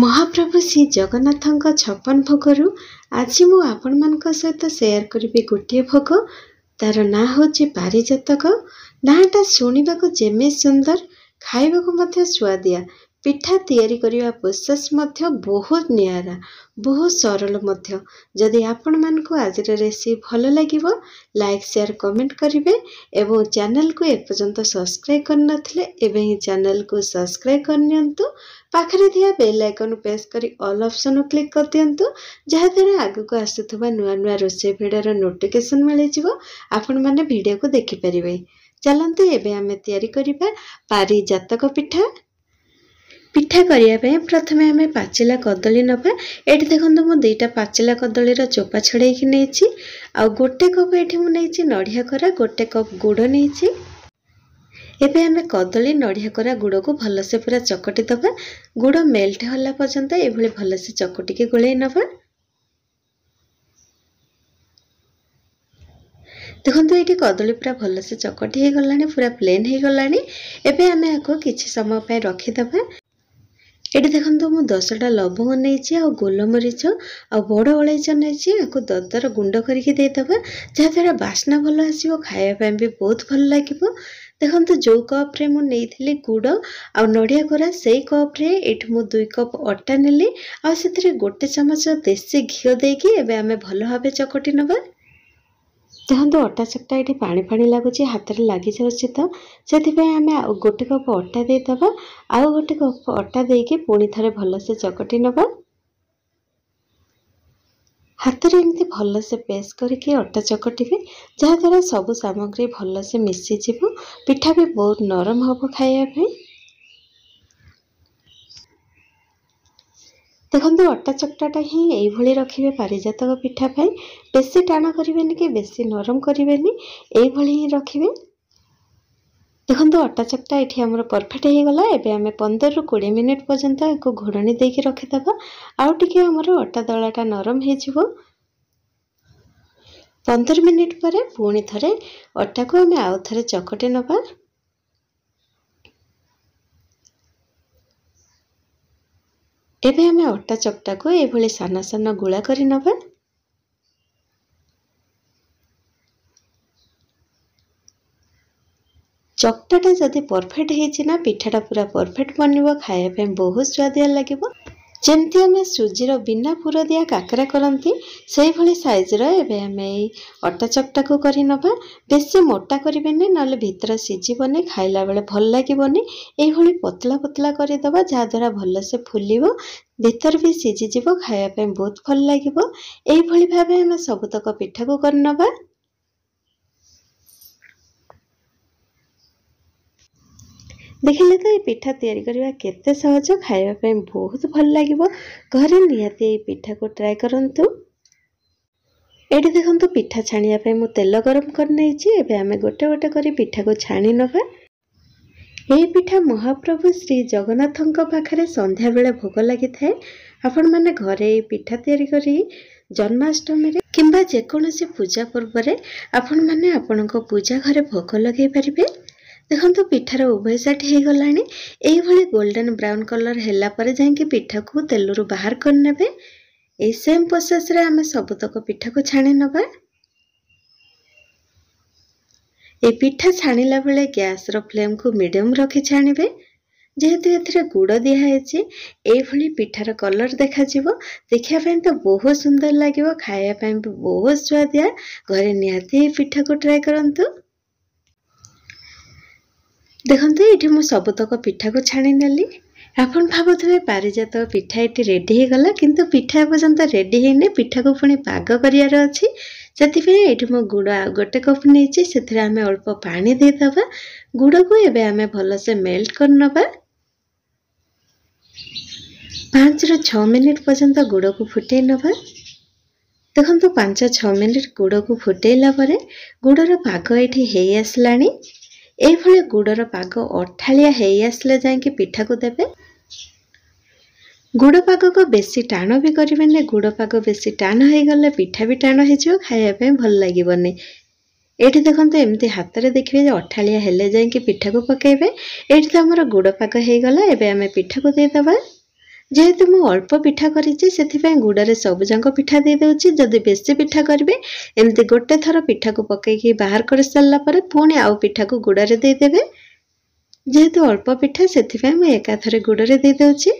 ମହାପ୍ରଭୁ ଶ୍ରୀ ଜଗନ୍ନାଥଙ୍କ ଛପନ ଭୋଗରୁ ଆଜି ମୁଁ ଆପଣମାନଙ୍କ ସହିତ ସେୟାର କରିବି ଗୋଟିଏ ଭୋଗ ତାର ନାଁ ହେଉଛି ପାରିଜାତକ ନାଁଟା ଶୁଣିବାକୁ ଯେମି ସୁନ୍ଦର ଖାଇବାକୁ ମଧ୍ୟ ସୁଆଦିଆ ପିଠା ତିଆରି କରିବା ପ୍ରୋସେସ୍ ମଧ୍ୟ ବହୁତ ନିଆରା ବହୁତ ସରଳ ମଧ୍ୟ ଯଦି ଆପଣମାନଙ୍କୁ ଆଜିର ରେସିପି ଭଲ ଲାଗିବ ଲାଇକ୍ ସେୟାର କମେଣ୍ଟ କରିବେ ଏବଂ ଚ୍ୟାନେଲକୁ ଏପର୍ଯ୍ୟନ୍ତ ସବସ୍କ୍ରାଇବ୍ କରିନଥିଲେ ଏବେ ହିଁ ଚ୍ୟାନେଲକୁ ସବସ୍କ୍ରାଇବ୍ କରିନିଅନ୍ତୁ ପାଖରେ ଥିବା ବେଲ୍ ଆଇକନ୍ ପ୍ରେସ୍ କରି ଅଲ୍ ଅପ୍ସନ୍ କ୍ଲିକ୍ କରିଦିଅନ୍ତୁ ଯାହାଦ୍ୱାରା ଆଗକୁ ଆସୁଥିବା ନୂଆ ନୂଆ ରୋଷେଇ ଭିଡ଼ିଓର ନୋଟିଫିକେସନ୍ ମିଳିଯିବ ଆପଣମାନେ ଭିଡ଼ିଓକୁ ଦେଖିପାରିବେ ଚାଲନ୍ତୁ ଏବେ ଆମେ ତିଆରି କରିବା ପାରି ଜାତକ ପିଠା ପିଠା କରିବା ପାଇଁ ପ୍ରଥମେ ଆମେ ପାଚିଲା କଦଳୀ ନେବା ଏଠି ଦେଖନ୍ତୁ ମୁଁ ଦୁଇଟା ପାଚିଲା କଦଳୀର ଚୋପା ଛଡ଼େଇକି ନେଇଛି ଆଉ ଗୋଟେ କପ୍ ଏଠି ମୁଁ ନେଇଛି ନଡ଼ିଆ ଖରା ଗୋଟେ କପ୍ ଗୁଡ଼ ନେଇଛି ଏବେ ଆମେ କଦଳୀ ନଡ଼ିଆ କରା ଗୁଡ଼କୁ ଭଲସେ ପୁରା ଚକଟି ଦେବା ଗୁଡ଼ ମେଲ୍ଟ ହେଲା ପର୍ଯ୍ୟନ୍ତ ଏଭଳି ଭଲସେ ଚକଟିକି ଗୋଳେଇ ନେବା ଦେଖନ୍ତୁ ଏଇଠି କଦଳୀ ପୁରା ଭଲସେ ଚକଟି ହେଇଗଲାଣି ପୁରା ପ୍ଲେନ୍ ହେଇଗଲାଣି ଏବେ ଆମେ ଏହାକୁ କିଛି ସମୟ ପାଇଁ ରଖିଦେବା ଏଠି ଦେଖନ୍ତୁ ମୁଁ ଦଶଟା ଲବଙ୍ଗ ନେଇଛି ଆଉ ଗୋଲମରିଚ ଆଉ ବଡ଼ ଅଳେଇଚ ନେଇଛି ଏହାକୁ ଦଦର ଗୁଣ୍ଡ କରିକି ଦେଇଦେବା ଯାହାଦ୍ୱାରା ବାସ୍ନା ଭଲ ଆସିବ ଖାଇବା ପାଇଁ ବି ବହୁତ ଭଲ ଲାଗିବ ଦେଖନ୍ତୁ ଯେଉଁ କପ୍ରେ ମୁଁ ନେଇଥିଲି ଗୁଡ଼ ଆଉ ନଡ଼ିଆ କୋରା ସେଇ କପ୍ରେ ଏଇଠି ମୁଁ ଦୁଇ କପ୍ ଅଟା ନେଲି ଆଉ ସେଥିରେ ଗୋଟେ ଚାମଚ ଦେଶୀ ଘିଅ ଦେଇକି ଏବେ ଆମେ ଭଲ ଭାବେ ଚକଟି ନେବା ଦେଖନ୍ତୁ ଅଟା ଚକଟା ଏଠି ପାଣି ପାଣି ଲାଗୁଛି ହାତରେ ଲାଗିଯାଉଛି ତ ସେଥିପାଇଁ ଆମେ ଆଉ ଗୋଟେ କପ୍ ଅଟା ଦେଇଦେବା ଆଉ ଗୋଟେ କପ୍ ଅଟା ଦେଇକି ପୁଣି ଥରେ ଭଲସେ ଚକଟି ନେବା ହାତରେ ଏମିତି ଭଲସେ ପେଷ୍ଟ କରିକି ଅଟା ଚକଟିବେ ଯାହାଦ୍ୱାରା ସବୁ ସାମଗ୍ରୀ ଭଲସେ ମିଶିଯିବ ପିଠା ବି ବହୁତ ନରମ ହେବ ଖାଇବା ପାଇଁ ଦେଖନ୍ତୁ ଅଟା ଚକଟାଟା ହିଁ ଏଇଭଳି ରଖିବେ ପାରିଜାତକ ପିଠା ପାଇଁ ବେଶୀ ଟାଣ କରିବେନି କି ବେଶୀ ନରମ କରିବେନି ଏଇଭଳି ହିଁ ରଖିବେ ଦେଖନ୍ତୁ ଅଟା ଚକଟା ଏଠି ଆମର ପରଫେକ୍ଟ ହେଇଗଲା ଏବେ ଆମେ ପନ୍ଦରରୁ କୋଡ଼ିଏ ମିନିଟ୍ ପର୍ଯ୍ୟନ୍ତ ଏହାକୁ ଘୋଡ଼ଣି ଦେଇକି ରଖିଦେବା ଆଉ ଟିକେ ଆମର ଅଟା ଦଳାଟା ନରମ ହେଇଯିବ ପନ୍ଦର ମିନିଟ୍ ପରେ ପୁଣି ଥରେ ଅଟାକୁ ଆମେ ଆଉ ଥରେ ଚକଟି ନେବା ଏବେ ଆମେ ଅଟା ଚକଟାକୁ ଏଭଳି ସାନା ସାନା ଗୁଳା କରି ନେବା ଚକଟାଟା ଯଦି ପରଫେକ୍ଟ ହେଇଛି ନା ପିଠାଟା ପୁରା ପରଫେକ୍ଟ ବନିବ ଖାଇବା ପାଇଁ ବହୁତ ସ୍ୱାଦିଆ ଲାଗିବ ଯେମିତି ଆମେ ସୁଜିର ବିନା ପୁର ଦିଆ କାକରା କରନ୍ତି ସେଇଭଳି ସାଇଜ୍ର ଏବେ ଆମେ ଏଇ ଅଟା ଚକଟାକୁ କରିନେବା ବେଶୀ ମୋଟା କରିବେନି ନହେଲେ ଭିତରେ ସିଝିବନି ଖାଇଲାବେଳେ ଭଲ ଲାଗିବନି ଏଇଭଳି ପତଳା ପତଳା କରିଦେବା ଯାହାଦ୍ୱାରା ଭଲସେ ଫୁଲିବ ଭିତରେ ବି ସିଝିଯିବ ଖାଇବା ପାଇଁ ବହୁତ ଭଲ ଲାଗିବ ଏଇଭଳି ଭାବେ ଆମେ ସବୁତକ ପିଠାକୁ କରିନେବା ଦେଖିଲେ ତ ଏଇ ପିଠା ତିଆରି କରିବା କେତେ ସହଜ ଖାଇବା ପାଇଁ ବହୁତ ଭଲ ଲାଗିବ ଘରେ ନିହାତି ଏଇ ପିଠାକୁ ଟ୍ରାଏ କରନ୍ତୁ ଏଇଠି ଦେଖନ୍ତୁ ପିଠା ଛାଣିବା ପାଇଁ ମୁଁ ତେଲ ଗରମ କରି ନେଇଛି ଏବେ ଆମେ ଗୋଟେ ଗୋଟେ କରି ପିଠାକୁ ଛାଣି ନେବା ଏହି ପିଠା ମହାପ୍ରଭୁ ଶ୍ରୀ ଜଗନ୍ନାଥଙ୍କ ପାଖରେ ସନ୍ଧ୍ୟାବେଳେ ଭୋଗ ଲାଗିଥାଏ ଆପଣମାନେ ଘରେ ଏଇ ପିଠା ତିଆରି କରି ଜନ୍ମାଷ୍ଟମୀରେ କିମ୍ବା ଯେକୌଣସି ପୂଜା ପର୍ବରେ ଆପଣମାନେ ଆପଣଙ୍କ ପୂଜା ଘରେ ଭୋଗ ଲଗାଇ ପାରିବେ ଦେଖନ୍ତୁ ପିଠାର ଉଭୟ ସାଇଡ଼ ହେଇଗଲାଣି ଏଇଭଳି ଗୋଲ୍ଡେନ୍ ବ୍ରାଉନ୍ କଲର୍ ହେଲା ପରେ ଯାଇକି ପିଠାକୁ ତେଲରୁ ବାହାର କରିନେବେ ଏଇ ସେମ୍ ପ୍ରୋସେସ୍ରେ ଆମେ ସବୁତକ ପିଠାକୁ ଛାଣି ନେବା ଏ ପିଠା ଛାଣିଲା ବେଳେ ଗ୍ୟାସ୍ର ଫ୍ଲେମ୍କୁ ମିଡ଼ିୟମ୍ ରଖି ଛାଣିବେ ଯେହେତୁ ଏଥିରେ ଗୁଡ଼ ଦିଆହେଇଛି ଏଇଭଳି ପିଠାର କଲର୍ ଦେଖାଯିବ ଦେଖିବା ପାଇଁ ତ ବହୁତ ସୁନ୍ଦର ଲାଗିବ ଖାଇବା ପାଇଁ ବି ବହୁତ ସୁଆଦିଆ ଘରେ ନିହାତି ଏ ପିଠାକୁ ଟ୍ରାଏ କରନ୍ତୁ ଦେଖନ୍ତୁ ଏଇଠି ମୁଁ ସବୁତକ ପିଠାକୁ ଛାଣି ନେଲି ଆପଣ ଭାବୁଥିବେ ପାରିଜାତ ପିଠା ଏଠି ରେଡ଼ି ହୋଇଗଲା କିନ୍ତୁ ପିଠା ଏପର୍ଯ୍ୟନ୍ତ ରେଡ଼ି ହୋଇନି ପିଠାକୁ ପୁଣି ପାଗ କରିବାର ଅଛି ସେଥିପାଇଁ ଏଇଠି ମୁଁ ଗୁଡ଼ ଆଉ ଗୋଟେ କପ୍ ନେଇଛି ସେଥିରେ ଆମେ ଅଳ୍ପ ପାଣି ଦେଇଦେବା ଗୁଡ଼କୁ ଏବେ ଆମେ ଭଲସେ ମେଲ୍ଟ କରିନେବା ପାଞ୍ଚରୁ ଛଅ ମିନିଟ୍ ପର୍ଯ୍ୟନ୍ତ ଗୁଡ଼କୁ ଫୁଟେଇ ନେବା ଦେଖନ୍ତୁ ପାଞ୍ଚ ଛଅ ମିନିଟ୍ ଗୁଡ଼କୁ ଫୁଟେଇଲା ପରେ ଗୁଡ଼ର ପାଗ ଏଇଠି ହେଇଆସିଲାଣି ଏଇଭଳି ଗୁଡ଼ର ପାଗ ଅଠାଳିଆ ହେଇ ଆସିଲେ ଯାଇକି ପିଠାକୁ ଦେବେ ଗୁଡ଼ ପାଗକୁ ବେଶୀ ଟାଣ ବି କରିବେନି ଗୁଡ଼ ପାଗ ବେଶୀ ଟାଣ ହେଇଗଲେ ପିଠା ବି ଟାଣ ହେଇଯିବ ଖାଇବା ପାଇଁ ଭଲ ଲାଗିବନି ଏଇଠି ଦେଖନ୍ତୁ ଏମିତି ହାତରେ ଦେଖିବେ ଯେ ଅଠାଳିଆ ହେଲେ ଯାଇକି ପିଠାକୁ ପକାଇବେ ଏଇଠି ତ ଆମର ଗୁଡ଼ ପାଗ ହେଇଗଲା ଏବେ ଆମେ ପିଠାକୁ ଦେଇଦେବା ଯେହେତୁ ମୁଁ ଅଳ୍ପ ପିଠା କରିଛି ସେଥିପାଇଁ ଗୁଡ଼ରେ ସବୁଯାକ ପିଠା ଦେଇ ଦେଉଛି ଯଦି ବେଶୀ ପିଠା କରିବେ ଏମିତି ଗୋଟେ ଥର ପିଠାକୁ ପକାଇକି ବାହାର କରିସାରିଲା ପରେ ପୁଣି ଆଉ ପିଠାକୁ ଗୁଡ଼ରେ ଦେଇଦେବେ ଯେହେତୁ ଅଳ୍ପ ପିଠା ସେଥିପାଇଁ ମୁଁ ଏକାଥରେ ଗୁଡ଼ରେ ଦେଇ ଦେଉଛି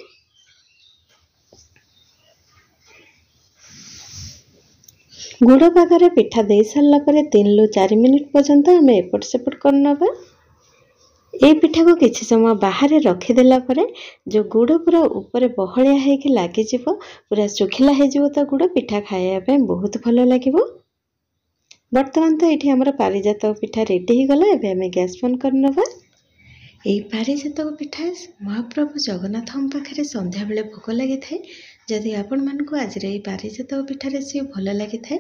ଗୁଡ଼ ପାଖରେ ପିଠା ଦେଇ ସାରିଲା ପରେ ତିନିରୁ ଚାରି ମିନିଟ୍ ପର୍ଯ୍ୟନ୍ତ ଆମେ ଏପଟ ସେପଟ କରିନେବା ଏଇ ପିଠାକୁ କିଛି ସମୟ ବାହାରେ ରଖିଦେଲା ପରେ ଯେଉଁ ଗୁଡ଼ ପୁରା ଉପରେ ବହଳିଆ ହେଇକି ଲାଗିଯିବ ପୁରା ଶୁଖିଲା ହେଇଯିବ ତ ଗୁଡ଼ ପିଠା ଖାଇବା ପାଇଁ ବହୁତ ଭଲ ଲାଗିବ ବର୍ତ୍ତମାନ ତ ଏଠି ଆମର ପାରିଜାତ ପିଠା ରେଡ଼ି ହେଇଗଲା ଏବେ ଆମେ ଗ୍ୟାସ୍ ବନ୍ଦ କରିନେବା ଏହି ପାରିଜାତକ ପିଠା ମହାପ୍ରଭୁ ଜଗନ୍ନାଥଙ୍କ ପାଖରେ ସନ୍ଧ୍ୟାବେଳେ ଭୋଗ ଲାଗିଥାଏ ଯଦି ଆପଣମାନଙ୍କୁ ଆଜିର ଏହି ପାରିଜାତ ପିଠା ରେସିପି ଭଲ ଲାଗିଥାଏ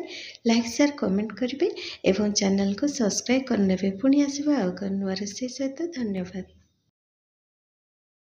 ଲାଇକ୍ ସେୟାର କମେଣ୍ଟ କରିବେ ଏବଂ ଚ୍ୟାନେଲକୁ ସବସ୍କ୍ରାଇବ୍ କରିନେବେ ପୁଣି ଆସିବା ଆଉ ଏକ ନୂଆ ରେସିପି ସହିତ ଧନ୍ୟବାଦ